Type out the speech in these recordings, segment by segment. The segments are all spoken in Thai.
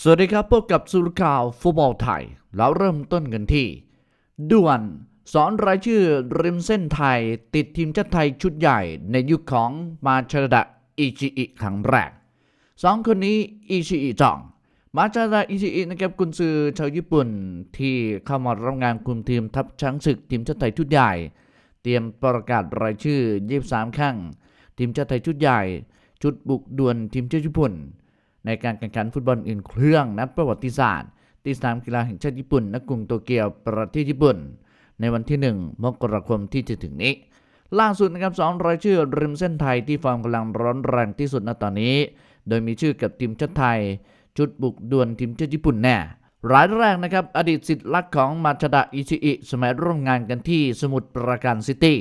สวัสดีครับพบกับสุรข่าวฟุตบอลไทย แล้วเริ่มต้นกันที่ ด่วน สอนรายชื่อริมเส้นไทย ติดทีมชาติไทยชุดใหญ่ในยุคของมาชาดะอิชิอิครั้งแรกสองคนนี้อิชิอิจองมาชาดะอิชิอินะครับคุณซือชาวญี่ปุ่น ที่เข้ามารับงานคุมทีมทัพช้างศึกทีมชาติไทยชุดใหญ่ เตรียมประกาศรายชื่อ 23ครั้ง ทีมชาติไทยชุดใหญ่ชุดบุกด่วนทีมชาติญี่ปุ่นในการแข่งขันฟุตบอลอื่นเครื่องนัดประวัติศาสตร์ ที่สนามกีฬาแห่งชาติญี่ปุ่นณกรุงโตเกียวประเทศญี่ปุ่น ในวันที่ 1 มกราคมที่จะถึงนี้ ล่าสุดนะครับสองรายชื่อริมเส้นไทยที่ฟอร์มกำลังร้อนแรงที่สุดณตอนนี้ โดยมีชื่อกับทีมชาติไทยชุดบุกดวลทีมชาติญี่ปุ่นแน่รายแรกนะครับอดีตสิทธิ์ลักของมาชดาอิชิอิสมัยร่วมงานกันที่สมุทรปราการซิตี้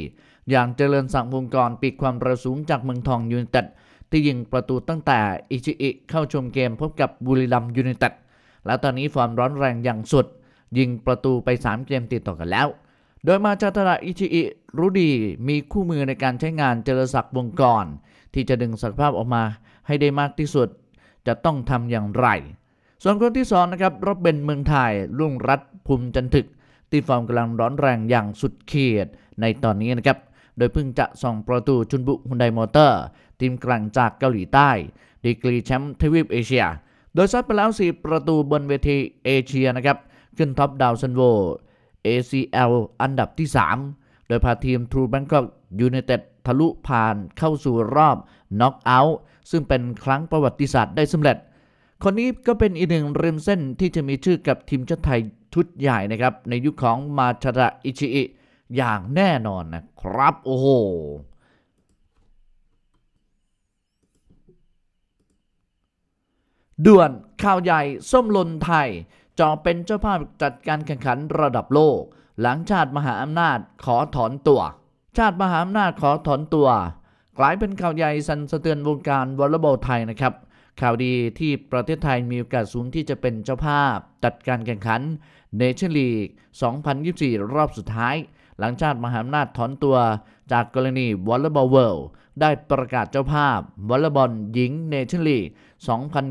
อย่างเจริญสังวงกรปีกความระสูงจากเมืองทองยูเนเต็ดที่ยิงประตูตั้งแต่อิจิอิ เข้าชมเกมพบกับบุรีรัมยูไนเต็ดและตอนนี้ฟอร์มร้อนแรงอย่างสุด ยิงประตูไป 3 เกมติดต่อกันแล้ว โดยมาจาตระอิจิอิ รู้ดีมีคู่มือในการใช้งานเจรศักดิ์วงกร ที่จะดึงศักยภาพออกมาให้ได้มากที่สุด จะต้องทำอย่างไร ส่วนคนที่2นะครับรบเป็นเมืองไทยลุ่งรัฐภูมิจันทึกที่ฟอร์มกำลังร้อนแรงอย่างสุดขีดในตอนนี้นะครับโดยเพิ่งจะส่งประตูจุนบุฮุนไดมอเตอร์ทีมกลางจากเกาหลีใต้ ดีกรีแชมป์ทวีปเอเชียโดยซัดไปแล้ว 4 ประตูบนเวทีเอเชียนะครับขึ้นท็อปดาวซันโว ACL อันดับที่ 3 โดยพาทีมทรูแบงกอกยูเนเต็ดทะลุผ่านเข้าสู่รอบน็อกเอาท์ซึ่งเป็นครั้งประวัติศาสตร์ได้สำเร็จคนนี้ก็เป็นอีกหนึ่งริมเส้นที่จะมีชื่อกับทีมชาติไทยชุดใหญ่นะครับในยุคขของมาชระอิชิอิอย่างแน่นอนนะครับโอ้โหด่วนข่าวใหญ่ส้มลนไทยจอเป็นเจ้าภาพจัดการแข่งขันระดับโลก หลังชาติมหาอำนาจขอถอนตัว ชาติมหาอำนาจขอถอนตัว กลายเป็นข่าวใหญ่ สันสะเทือนวงการวอลเลย์บอลไทยนะครับ ข่าวดีที่ประเทศไทยมีโอกาสสูงที่จะเป็นเจ้าภาพจัดการแข่งขันเนชั่นลีก 2024 รอบสุดท้ายหลังชาติมหาอำนาจถอนตัวจากกรณีวอลเลย์บอลเวิลด์ได้ประกาศเจ้าภาพวอลเลย์บอลหญิงเนชั่นลีก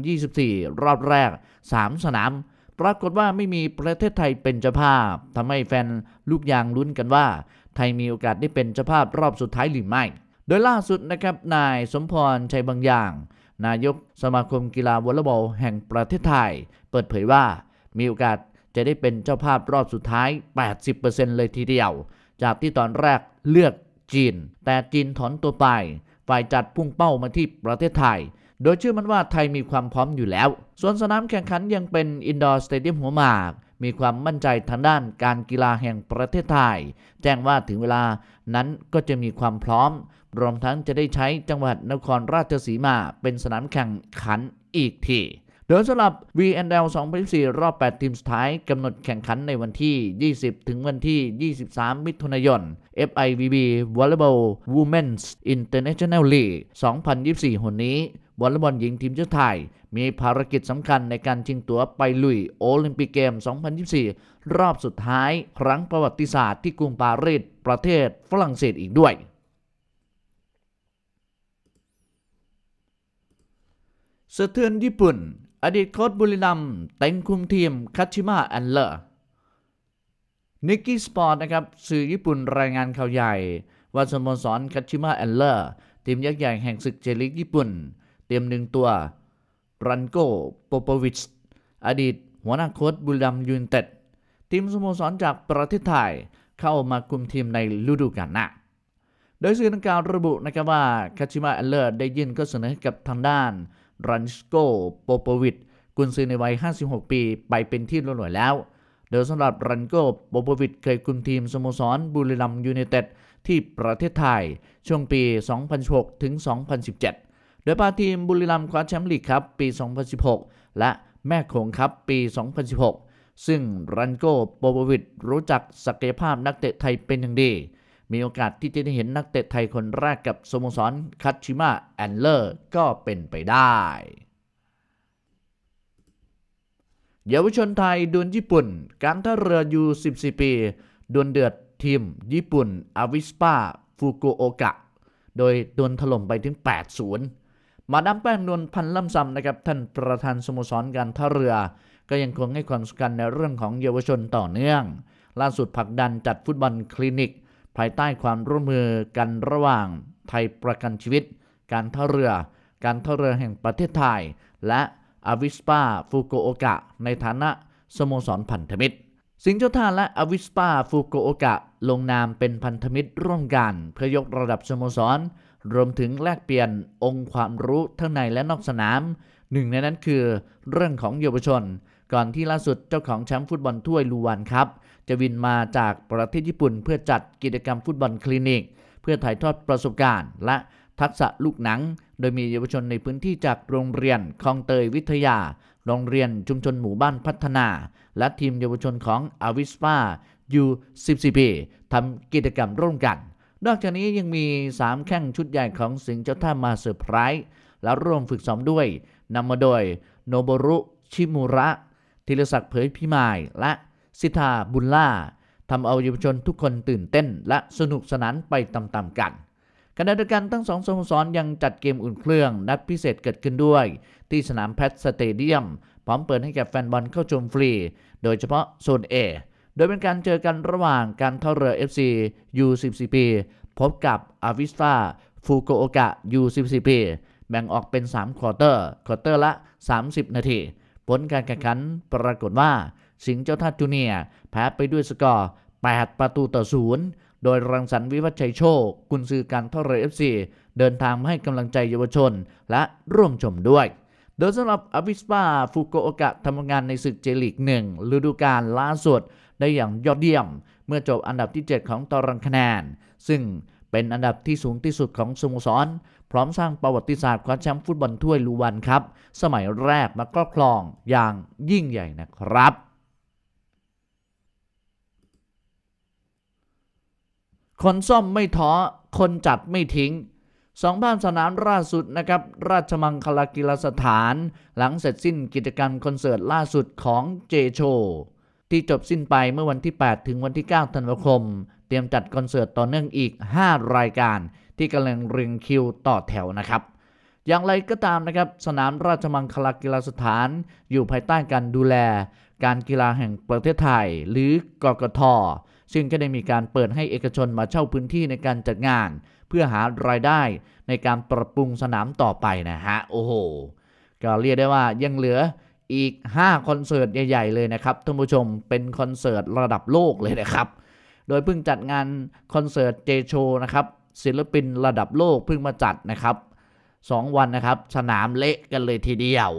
2024 รอบแรก 3 สนาม ปรากฏว่าไม่มีประเทศไทยเป็นเจ้าภาพทำให้แฟนลูกยางลุ้นกันว่า ไทยมีโอกาสได้เป็นเจ้าภาพรอบสุดท้ายหรือไม่ โดยล่าสุดนะครับนายสมพรชัยบางอย่าง นายกสมาคมกีฬาวอลเลย์บอลแห่งประเทศไทย เปิดเผยว่า มีโอกาสจะได้เป็นเจ้าภาพรอบสุดท้าย 80%เลยทีเดียวจากที่ตอนแรกเลือกจีน แต่จีนถอนตัวไปฝ่ายจัดพุ่งเป้ามาที่ประเทศไทย โดยชื่อมันว่าไทยมีความพร้อมอยู่แล้ว ส่วนสนามแข่งขันยังเป็นอินดอร์สเตเดียมหัวหมาก มีความมั่นใจทางด้านการกีฬาแห่งประเทศไทย แจ้งว่าถึงเวลานั้นก็จะมีความพร้อมรวมทั้งจะได้ใช้จังหวัดนครราชสีมาเป็นสนามแข่งขันอีกทีโดยสำหรับ VNL 2024 รอบ 8 ทีมสุดท้ายกำหนดแข่งขันในวันที่ 20 ถึงวันที่ 23 มิถุนายน FIVB Volleyball Women's International League 2024หนนี้วอลเลย์บอลหญิงทีมชาติไทย มีภารกิจสำคัญในการชิงตั๋วไปลุยโอลิมปิกเกม2024 รอบสุดท้าย ครั้งประวัติศาสตร์ที่กรุงปารีสประเทศ ฝรั่งเศสอีกด้วยสะเทือนญี่ปุ่นอดีตโค้ชบุรีรัมย์เต็งคุมทีมคาชิมะแอนเลอร์นิกกี้สปอร์ตนะครับ สื่อญี่ปุ่นรายงานข่าวใหญ่ ว่าสโมสรคาชิมะแอนเลอร์ทีมยักษ์ใหญ่แห่งศึกเจลิกญี่ปุ่น เตรียมหนึ่งตัวรันโกโปโปวิชอดีตหัวหน้าโค้ชบุรีรัมย์ยูนเต็ด ทีมสโมสรจากประเทศไทยเข้ามาคุมทีมในฤดูกาลหน้าโดยสื่อตัก่าวระบุนะครับว่าคาชิมะแอนเลอร์ได้ยื่นข้อเสนอให้กับทางด้านรันสโกโปโปวิชกุนซือในวัย 56 ปี ไปเป็นที่รียร้อยแล้ว โดยสำหรับรันโกโปโปวิชเคยคุมทีมสโมสร บุรีรัมยูเนเต็ดที่ประเทศไทยช่วงปี 2006ถึง 2017 โดยพาทีมบุรีรัมย์คว้าแชมป์ลีกครับปี 2016 และแม่โขงครับปี 2016ซึ่งรันโกโปโปวิชรู้จักศักยภาพนักเตะไทยเป็นอย่างดีมีโอกาสที่จะได้เห็นนักเตะไทยคนแรกกับ สโมสร คัตชิมาแอนเลอร์ ก็เป็นไปได้ เยาวชนไทยดวลญี่ปุ่น การท่าเรือยู14ปี ดวลเดือดทีม ญี่ปุ่น อาวิสปาฟูกุโอกะ โดยโดนถล่มไปถึง 8-0 มาดามแป้งนวลพันล่ำซำนะครับท่านประธาน สโมสร การท่าเรือ ก็ยังคงให้ความสำคัญในเรื่องของเยาวชนต่อเนื่อง ล่าสุดผลักดันจัดฟุตบอลคลินิกภายใต้ความร่วมมือกันระหว่าง ไทยประกันชีวิต การท่าเรือ การท่าเรือแห่งประเทศไทยและอาวิสปาฟูโกโอกะในฐานะสโมสรพันธมิตรสิงห์เจ้าท่าและอาวิสปาฟูโกโอกะลงนามเป็นพันธมิตรร่วมกันเพื่อยกระดับสโมสรรวมถึงแลกเปลี่ยนองค์ความรู้ทั้งในและนอกสนามหนึ่งในนั้นคือเรื่องของเยาวชน ก่อนที่ล่าสุดเจ้าของแชมป์ฟุตบอลถ้วยลูวานครับจะวินมาจากประเทศญี่ปุ่นเพื่อจัดกิจกรรมฟุตบอลคลินิก เพื่อถ่ายทอดประสบการณ์ และทักษะลูกหนัง โดยมีเยาวชนในพื้นที่จากโรงเรียนคลองเตยวิทยา โรงเรียนชุมชนหมู่บ้านพัฒนา และทีมเยาวชนของอาวิสปายู14ปีทำกิจกรรมร่วมกัน นอกจากนี้ยังมี 3 แข้งชุดใหญ่ของสิงห์เจ้าท่ามาเซอร์ไพรส์และร่วมฝึกซ้อมด้วยนำมาโดยโนบรุชิมูระธีรศักดิ์เผยพิมายและสิทธาบุญล่าทำเอาเยาวชนทุกคนตื่นเต้น และสนุกสนานไปตามๆกันขณะเดียวกันทั้งสองสโมสรยังจัดเกมอุ่นเครื่องนัดพิเศษเกิดขึ้นด้วย ที่สนามแพทสเตเดียม พร้อมเปิดให้แก่แฟนบอลเข้าชมฟรี โดยเฉพาะโซน A โดยเป็นการเจอกันระหว่างการท่าเรือ FC U14P พบกับอาวิสตาฟูโกโอกะ U14P แบ่งออกเป็น3ควอเตอร์ควอเตอร์ละ30 นาทีผลการแข่งขันปรากฏว่าสิงห์เจ้าท่าจูเนียแพ้ไปด้วยสกอร์ 8 ประตูต่อศูนย์ โดยรังสรรค์วิวัฒชัยโชคกุนซือการท่าเรือเอฟซีเดินทางมาให้กำลังใจเยาวชนและร่วมชมด้วย โดยสำหรับอวิสปาฟุโกโอกะทำงานในศึกเจลิกหนึ่งฤดูกาลล่าสุด ได้อย่างยอดเยี่ยม เมื่อจบอันดับที่ 7 ของตารางคะแนนซึ่งเป็นอันดับที่สูงที่สุดของสโมสร พร้อมสร้างประวัติศาสตร์คว้าแชมป์ฟุตบอลถ้วยลูวันครับ สมัยแรกมาครอบครองอย่างยิ่งใหญ่นะครับคนซ่อมไม่ท้อ คนจัดไม่ทิ้งสองภาพสนามล่าสุดนะครับราชมังคลากีฬาสถาน หลังเสร็จสิ้นกิจกรรมคอนเสิร์ตล่าสุดของเจโช ที่จบสิ้นไปเมื่อวันที่ 8 ถึงวันที่9ธันวาคม เตรียมจัดคอนเสิร์ตต่อเนื่องอีก 5 รายการที่กำลังเรียงคิวต่อแถวนะครับ อย่างไรก็ตามนะครับสนามราชมังคลากีฬาสถาน อยู่ภายใต้การดูแล การกีฬาแห่งประเทศไทยหรือกกทซึ่งก็ได้มีการเปิดให้เอกชนมาเช่าพื้นที่ในการจัดงาน เพื่อหารายได้ในการปรับปรุงสนามต่อไปนะฮะโอ้โหก็เรียกได้ว่ายังเหลืออีก 5 คอนเสิร์ตใหญ่ๆเลยนะครับท่านผู้ชมเป็นคอนเสิร์ตระดับโลกเลยนะครับ โดยเพิ่งจัดงานคอนเสิร์ตเจโชนะครับศิลปินระดับโลกเพิ่งมาจัดนะครับ 2 วันนะครับสนามเละกันเลยทีเดียว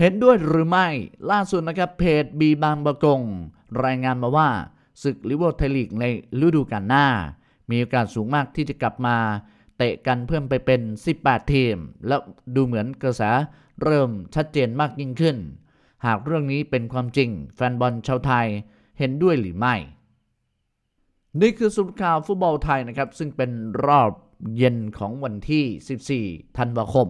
เห็นด้วยหรือไม่ล่าสุดนะครับ เพจบีบางบระกง รายงานมาว่าศึกลิเวอร์ไทยลีกในฤดูกาลหน้า มีโอกาสสูงมากที่จะกลับมา เตะกันเพิ่มไปเป็น 18 ทีม แล้วดูเหมือนกระแสเริ่มชัดเจนมากยิ่งขึ้น หากเรื่องนี้เป็นความจริงแฟนบอลชาวไทยเห็นด้วยหรือไม่ นี่คือสุดข่าวฟุตบอลไทยนะครับ ซึ่งเป็นรอบเย็นของวันที่ 14 ธันวาคม